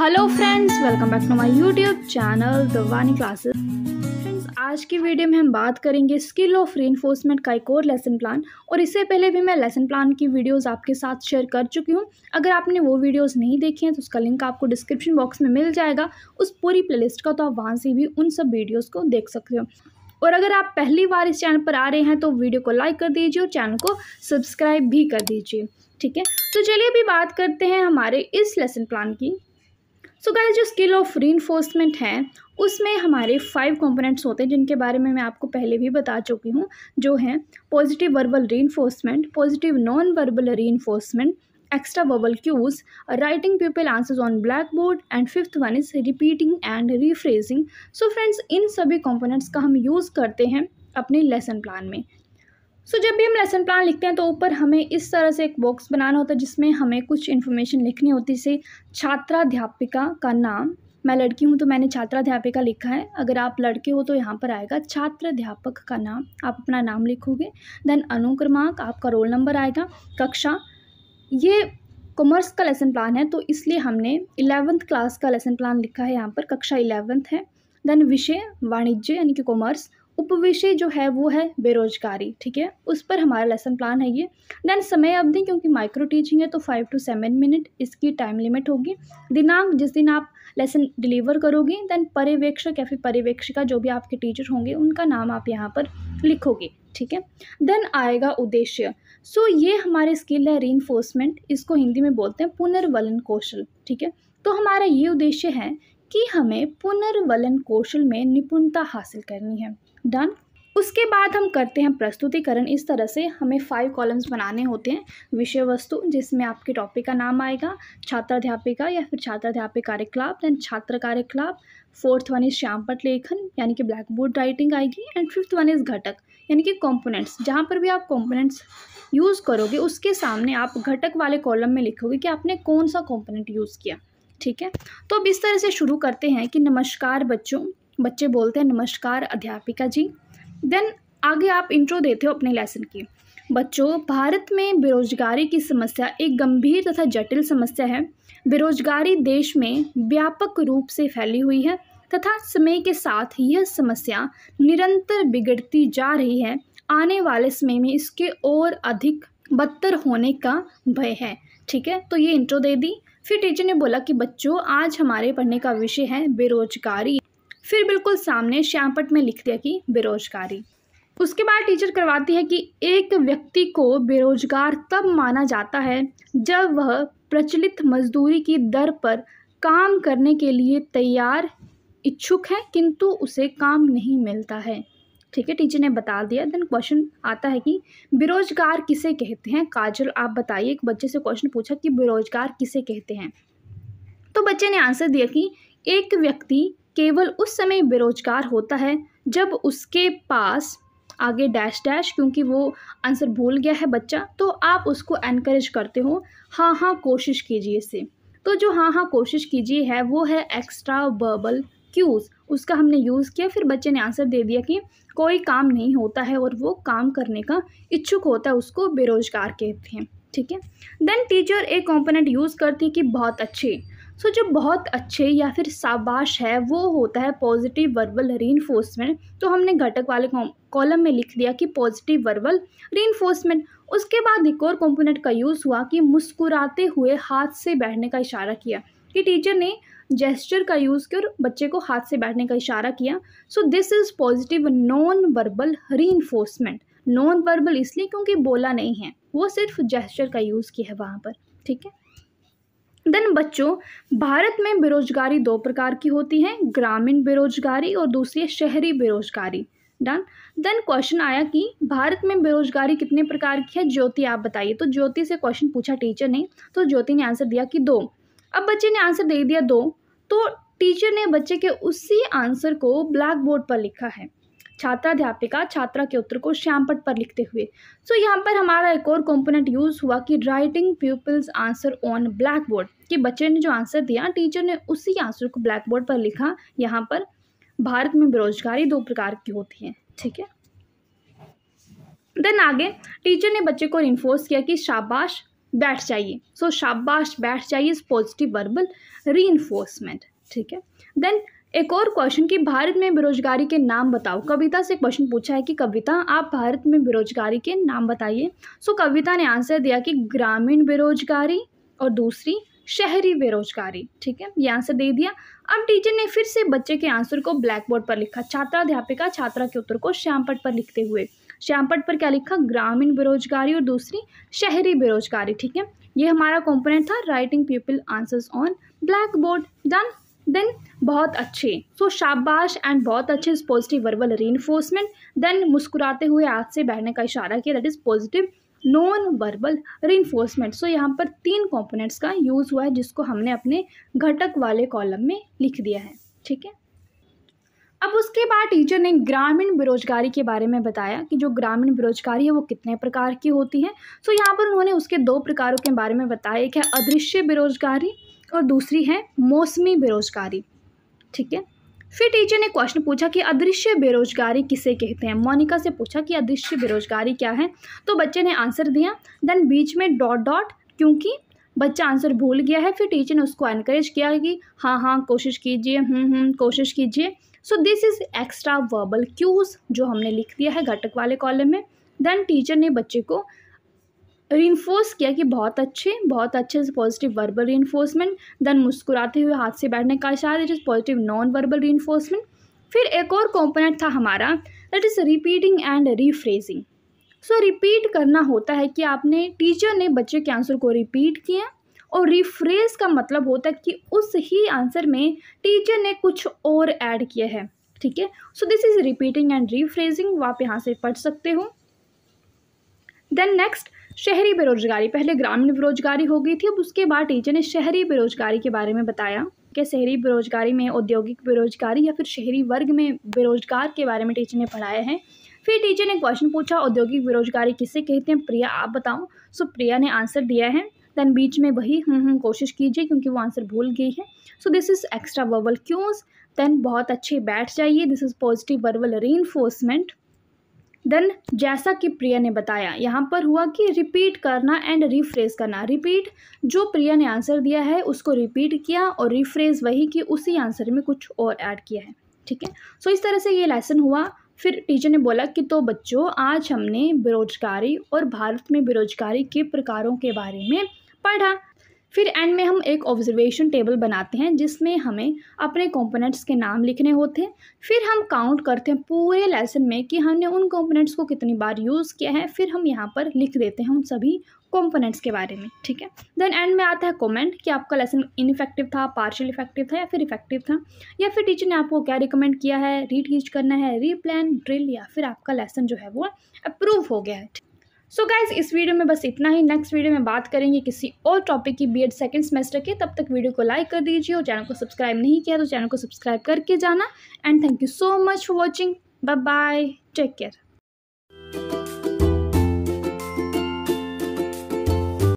hello friends welcome back to my YouTube channel दवानी classes friends आज की video में हम बात करेंगे स्किल ऑफ री इन्फोर्समेंट का एक और लेसन प्लान और इससे पहले भी मैं लेसन प्लान की वीडियोस आपके साथ शेयर कर चुकी हूँ अगर आपने वो वीडियोस नहीं देखी हैं तो उसका लिंक आपको डिस्क्रिप्शन बॉक्स में मिल जाएगा उस पूरी प्ले का तो आप वहाँ से भी उन सब वीडियोज़ को देख सकते हो और अगर आप पहली बार इस चैनल पर आ रहे हैं तो वीडियो को लाइक कर दीजिए और चैनल को सब्सक्राइब भी कर दीजिए ठीक है तो चलिए अभी बात करते हैं हमारे इस लेसन प्लान की सो गाइस जो स्किल ऑफ इन्फोर्समेंट है उसमें हमारे फाइव कंपोनेंट्स होते हैं जिनके बारे में मैं आपको पहले भी बता चुकी हूँ जो हैं positive verbal reinforcement positive non verbal reinforcement extra verbal cues writing people answers on black board and fifth one is repeating and rephrasing so friends इन सभी कॉम्पोनेंट्स का हम यूज़ करते हैं अपने लेसन प्लान में सो so, जब भी हम लेसन प्लान लिखते हैं तो ऊपर हमें इस तरह से एक बॉक्स बनाना होता है जिसमें हमें कुछ इन्फॉर्मेशन लिखनी होती है जैसे छात्राध्यापिका का नाम मैं लड़की हूँ तो मैंने छात्राध्यापिका लिखा है अगर आप लड़के हो तो यहाँ पर आएगा छात्राध्यापक का नाम आप अपना नाम लिखोगे देन अनुक्रमांक आपका रोल नंबर आएगा कक्षा ये कॉमर्स का लेसन प्लान है तो इसलिए हमने इलेवंथ क्लास का लेसन प्लान लिखा है यहाँ पर कक्षा इलेवंथ है देन विषय वाणिज्य यानी कि कॉमर्स उपविषय जो है वो है बेरोजगारी ठीक है उस पर हमारा लेसन प्लान है ये देन समय अवधि क्योंकि माइक्रो टीचिंग है तो फाइव टू सेवन मिनट इसकी टाइम लिमिट होगी दिनांक जिस दिन आप लेसन डिलीवर करोगे देन पर्यवेक्षक या फिर पर्यवेक्षिका जो भी आपके टीचर होंगे उनका नाम आप यहाँ पर लिखोगे ठीक है देन आएगा उद्देश्य सो so, ये हमारे स्किल है री इसको हिंदी में बोलते हैं पुनर्वलन कौशल ठीक है तो हमारा ये उद्देश्य है कि हमें पुनर्वलन कौशल में निपुणता हासिल करनी है डन उसके बाद हम करते हैं प्रस्तुतिकरण इस तरह से हमें फाइव कॉलम्स बनाने होते हैं विषय वस्तु जिसमें आपके टॉपिक का नाम आएगा छात्राध्यापिका या फिर छात्राध्यापिक कार्यकलाप देन छात्र कार्यकलाप फोर्थ वन इज श्यामपट लेखन यानी कि ब्लैक बोर्ड राइटिंग आएगी एंड फिफ्थ वन इज घटक यानी कि कॉम्पोनेंट्स जहाँ पर भी आप कॉम्पोनेंट्स यूज़ करोगे उसके सामने आप घटक वाले कॉलम में लिखोगे कि आपने कौन सा कॉम्पोनेंट यूज़ किया ठीक है तो अब इस तरह से शुरू करते हैं कि नमस्कार बच्चों बच्चे बोलते हैं नमस्कार अध्यापिका जी देन आगे आप इंट्रो देते हो अपने लेसन की बच्चों भारत में बेरोजगारी की समस्या एक गंभीर तथा जटिल समस्या है बेरोजगारी देश में व्यापक रूप से फैली हुई है तथा समय के साथ यह समस्या निरंतर बिगड़ती जा रही है आने वाले समय में इसके और अधिक बदतर होने का भय है ठीक है तो ये इंट्रो दे दी फिर टीचर ने बोला कि बच्चों आज हमारे पढ़ने का विषय है बेरोजगारी फिर बिल्कुल सामने श्यामपट में लिख दिया कि बेरोजगारी उसके बाद टीचर करवाती है कि एक व्यक्ति को बेरोजगार तब माना जाता है जब वह प्रचलित मजदूरी की दर पर काम करने के लिए तैयार इच्छुक है किंतु उसे काम नहीं मिलता है ठीक है टीचर ने बता दिया देन क्वेश्चन आता है कि बेरोजगार किसे कहते हैं काजल आप बताइए एक बच्चे से क्वेश्चन पूछा कि बेरोजगार किसे कहते हैं तो बच्चे ने आंसर दिया कि एक व्यक्ति केवल उस समय बेरोजगार होता है जब उसके पास आगे डैश डैश क्योंकि वो आंसर भूल गया है बच्चा तो आप उसको एनकरेज करते हो हाँ हाँ कोशिश कीजिए से तो जो हाँ हाँ कोशिश कीजिए है वो है एक्स्ट्रा वर्बल क्यूज़ उसका हमने यूज़ किया फिर बच्चे ने आंसर दे दिया कि कोई काम नहीं होता है और वो काम करने का इच्छुक होता है उसको बेरोजगार कहते हैं ठीक है देन टीचर एक कंपोनेंट यूज़ करती है कि बहुत अच्छी सो so, जो बहुत अच्छे या फिर शाबाश है वो होता है पॉजिटिव वर्बल रीइन्फोर्समेंट तो हमने घटक वाले कॉलम में लिख दिया कि पॉजिटिव वर्बल रीइन्फोर्समेंट उसके बाद एक और कॉम्पोनेंट का यूज़ हुआ कि मुस्कुराते हुए हाथ से बैठने का इशारा किया कि टीचर ने जेस्चर का यूज़ किया और बच्चे को हाथ से बैठने का इशारा किया so this is positive non verbal re non verbal इसलिए क्योंकि बोला नहीं है वो सिर्फ जेस्चर का यूज़ किया है वहाँ पर ठीक है देन बच्चों भारत में बेरोजगारी दो प्रकार की होती है ग्रामीण बेरोजगारी और दूसरी है शहरी बेरोजगारी डन देन क्वेश्चन आया कि भारत में बेरोजगारी कितने प्रकार की है ज्योति आप बताइए तो ज्योति से क्वेश्चन पूछा टीचर ने तो ज्योति ने आंसर दिया कि दो अब बच्चे ने आंसर दे दिया दो तो टीचर ने बच्चे के उसी आंसर को ब्लैक बोर्ड पर लिखा है छात्राध्यापिका छात्रा के उत्तर को श्यामपट पर लिखते हुए सो so, यहाँ पर हमारा एक और कंपोनेंट यूज़ हुआ कि writing peoples answer on black board कि बच्चे ने जो आंसर दिया टीचर ने उसी आंसर को ब्लैक बोर्ड पर लिखा यहाँ पर भारत में बेरोजगारी दो प्रकार की होती है ठीक है देन आगे टीचर ने बच्चे को इन्फोर्स किया कि शाबाश बैठ जाइए सो so, शाबाश बैठ जाइए इज पॉजिटिव वर्बल री ठीक है देन एक और क्वेश्चन कि भारत में बेरोजगारी के नाम बताओ कविता से क्वेश्चन पूछा है कि कविता आप भारत में बेरोजगारी के नाम बताइए सो so, कविता ने आंसर दिया कि ग्रामीण बेरोजगारी और दूसरी शहरी बेरोजगारी ठीक है ये आंसर दे दिया अब टीचर ने फिर से बच्चे के आंसर को ब्लैक बोर्ड पर लिखा छात्रा अध्यापिका छात्रा के उत्तर को श्यामपट पर लिखते हुए श्यामपट पर क्या लिखा ग्रामीण बेरोजगारी और दूसरी शहरी बेरोजगारी ठीक है ये हमारा कॉम्पोनेंट था writing people answers on black board done then बहुत अच्छे सो so, शाबाश एंड बहुत अच्छे is positive verbal re then मुस्कुराते हुए हाथ से बैठने का इशारा किया that is positive non verbal reinforcement so यहाँ पर तीन कॉम्पोनेंट्स का यूज़ हुआ है जिसको हमने अपने घटक वाले कॉलम में लिख दिया है ठीक है अब उसके बाद टीचर ने ग्रामीण बेरोजगारी के बारे में बताया कि जो ग्रामीण बेरोजगारी है वो कितने प्रकार की होती है सो यहाँ पर उन्होंने उसके दो प्रकारों के बारे में बताया एक है अदृश्य बेरोजगारी और दूसरी है मौसमी बेरोजगारी ठीक है फिर टीचर ने क्वेश्चन पूछा कि अदृश्य बेरोजगारी किसे कहते हैं मोनिका से पूछा कि अदृश्य बेरोजगारी क्या है तो बच्चे ने आंसर दिया देन बीच में डॉट डॉट क्योंकि बच्चा आंसर भूल गया है फिर टीचर ने उसको एनकरेज किया कि हाँ हाँ कोशिश कीजिए हम्म, हम्म कोशिश कीजिए so this is extra verbal cues जो हमने लिख दिया है घटक वाले कॉलम में देन टीचर ने बच्चे को रीनफोर्स किया कि बहुत अच्छे बहुत अच्छे से पॉजिटिव वर्बल इन्फोर्समेंट देन मुस्कुराते हुए हाथ से बैठने का इशारा it is positive non verbal reinforcement फिर एक और कॉम्पोनेंट था हमारा that is repeating and rephrasing so repeat करना होता है कि आपने टीचर ने बच्चे के आंसर को रिपीट किया और रिफ्रेज का मतलब होता है कि उस ही आंसर में टीचर ने कुछ और ऐड किया है ठीक है so this is repeating and rephrasing आप यहाँ से पढ़ सकते हो देन नेक्स्ट शहरी बेरोजगारी पहले ग्रामीण बेरोजगारी हो गई थी अब उसके बाद टीचर ने शहरी बेरोजगारी के बारे में बताया कि शहरी बेरोजगारी में औद्योगिक बेरोजगारी या फिर शहरी वर्ग में बेरोजगार के बारे में टीचर ने पढ़ाया है फिर टीचर ने क्वेश्चन पूछा औद्योगिक बेरोजगारी किसे कहते हैं प्रिया आप बताओ सो प्रिया ने आंसर दिया है देन बीच में वही हम हम कोशिश कीजिए क्योंकि वो आंसर भूल गई है so this is extra verbal cues then बहुत अच्छे बैठ जाइए this is positive verbal re then जैसा कि प्रिया ने बताया यहाँ पर हुआ कि रिपीट करना एंड रिफ्रेज करना रिपीट जो प्रिया ने आंसर दिया है उसको रिपीट किया और रिफ्रेज वही कि उसी आंसर में कुछ और ऐड किया है ठीक है सो इस तरह से ये लेसन हुआ फिर टीचर ने बोला कि तो बच्चों आज हमने बेरोजगारी और भारत में बेरोजगारी के प्रकारों के बारे में पढ़ा फिर एंड में हम एक ऑब्जर्वेशन टेबल बनाते हैं जिसमें हमें अपने कंपोनेंट्स के नाम लिखने होते हैं फिर हम काउंट करते हैं पूरे लेसन में कि हमने उन कंपोनेंट्स को कितनी बार यूज़ किया है फिर हम यहाँ पर लिख देते हैं उन सभी कंपोनेंट्स के बारे में ठीक है देन एंड में आता है कमेंट कि आपका लेसन इनफेक्टिव था पार्शियल इफेक्टिव था या फिर इफेक्टिव था या फिर टीचर ने आपको क्या रिकमेंड किया है रीटीच करना है रीप्लान ड्रिल या फिर आपका लेसन जो है वो अप्रूव हो गया है सो so गाइज इस वीडियो में बस इतना ही नेक्स्ट वीडियो में बात करेंगे किसी और टॉपिक की बी एड सेकेंड सेमेस्टर के तब तक वीडियो को लाइक कर दीजिए और चैनल को सब्सक्राइब नहीं किया तो चैनल को सब्सक्राइब करके जाना and thank you so much for watching bye bye take care